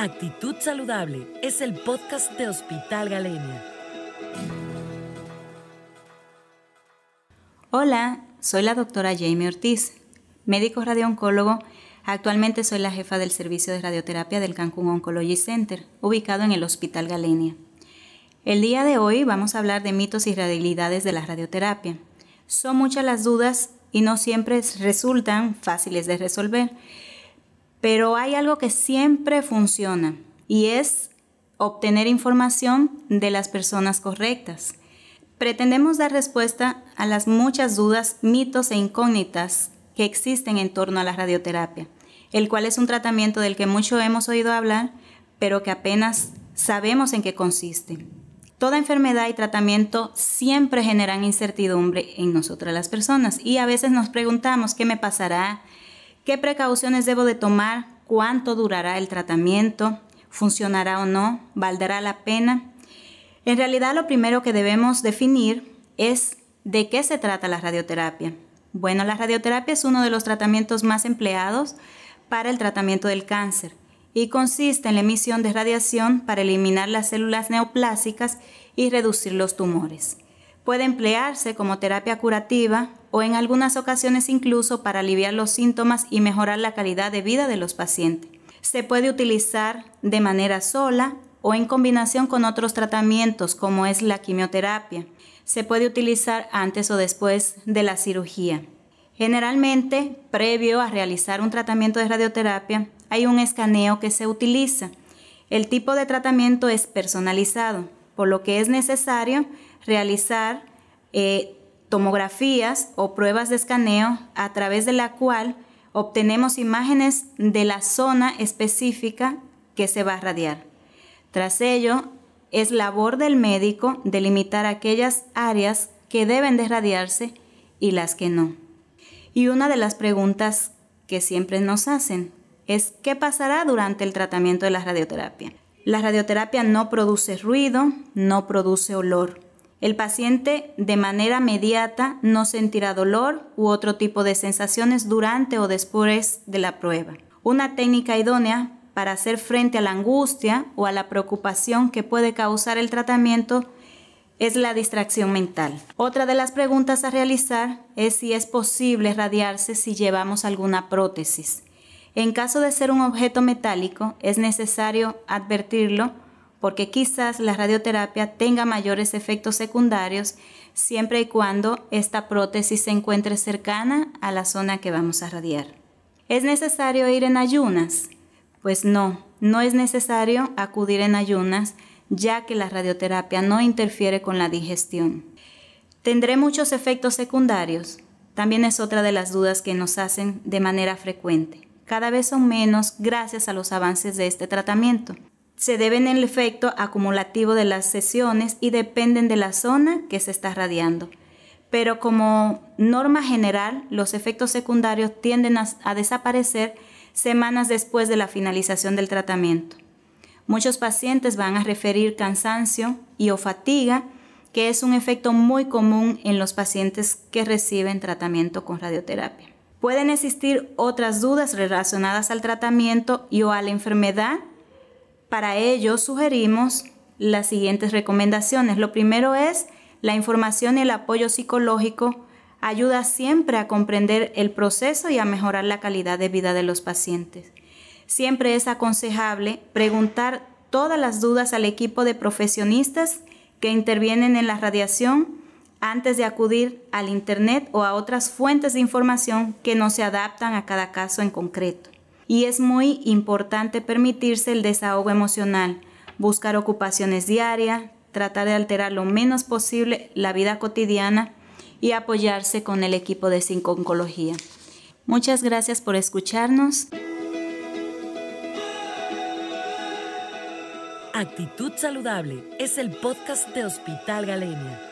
Actitud Saludable es el podcast de Hospital Galenia. Hola, soy la doctora Jamie Ortiz, médico radiooncólogo. Actualmente soy la jefa del servicio de radioterapia del Cancún Oncology Center, ubicado en el Hospital Galenia. El día de hoy vamos a hablar de mitos y realidades de la radioterapia. Son muchas las dudas y no siempre resultan fáciles de resolver. Pero hay algo que siempre funciona y es obtener información de las personas correctas. Pretendemos dar respuesta a las muchas dudas, mitos e incógnitas que existen en torno a la radioterapia, el cual es un tratamiento del que mucho hemos oído hablar, pero que apenas sabemos en qué consiste. Toda enfermedad y tratamiento siempre generan incertidumbre en nosotras las personas y a veces nos preguntamos qué me pasará, ¿Qué precauciones debo de tomar? ¿Cuánto durará el tratamiento? ¿Funcionará o no? ¿Valdrá la pena? En realidad lo primero que debemos definir es de qué se trata la radioterapia. Bueno, la radioterapia es uno de los tratamientos más empleados para el tratamiento del cáncer y consiste en la emisión de radiación para eliminar las células neoplásicas y reducir los tumores. Puede emplearse como terapia curativa o en algunas ocasiones incluso para aliviar los síntomas y mejorar la calidad de vida de los pacientes. Se puede utilizar de manera sola o en combinación con otros tratamientos como es la quimioterapia. Se puede utilizar antes o después de la cirugía. Generalmente, previo a realizar un tratamiento de radioterapia, hay un escaneo que se utiliza. El tipo de tratamiento es personalizado, por lo que es necesario realizar eh, tomografías o pruebas de escaneo a través de la cual obtenemos imágenes de la zona específica que se va a radiar. Tras ello, es labor del médico delimitar aquellas áreas que deben de radiarse y las que no. Y una de las preguntas que siempre nos hacen es ¿qué pasará durante el tratamiento de la radioterapia? La radioterapia no produce ruido, no produce olor. El paciente de manera mediata no sentirá dolor u otro tipo de sensaciones durante o después de la prueba. Una técnica idónea para hacer frente a la angustia o a la preocupación que puede causar el tratamiento es la distracción mental. Otra de las preguntas a realizar es si es posible radiarse si llevamos alguna prótesis. En caso de ser un objeto metálico, es necesario advertirlo porque quizás la radioterapia tenga mayores efectos secundarios siempre y cuando esta prótesis se encuentre cercana a la zona que vamos a radiar. ¿Es necesario ir en ayunas? Pues no, no es necesario acudir en ayunas ya que la radioterapia no interfiere con la digestión. ¿Tendré muchos efectos secundarios? También es otra de las dudas que nos hacen de manera frecuente. Cada vez son menos gracias a los avances de este tratamiento se deben el efecto acumulativo de las sesiones y dependen de la zona que se está radiando. Pero como norma general, los efectos secundarios tienden a, a desaparecer semanas después de la finalización del tratamiento. Muchos pacientes van a referir cansancio y o fatiga, que es un efecto muy común en los pacientes que reciben tratamiento con radioterapia. Pueden existir otras dudas relacionadas al tratamiento y o a la enfermedad para ello sugerimos las siguientes recomendaciones. Lo primero es la información y el apoyo psicológico ayuda siempre a comprender el proceso y a mejorar la calidad de vida de los pacientes. Siempre es aconsejable preguntar todas las dudas al equipo de profesionistas que intervienen en la radiación antes de acudir al Internet o a otras fuentes de información que no se adaptan a cada caso en concreto y es muy importante permitirse el desahogo emocional, buscar ocupaciones diarias, tratar de alterar lo menos posible la vida cotidiana y apoyarse con el equipo de Oncología. Muchas gracias por escucharnos. Actitud Saludable es el podcast de Hospital Galenia.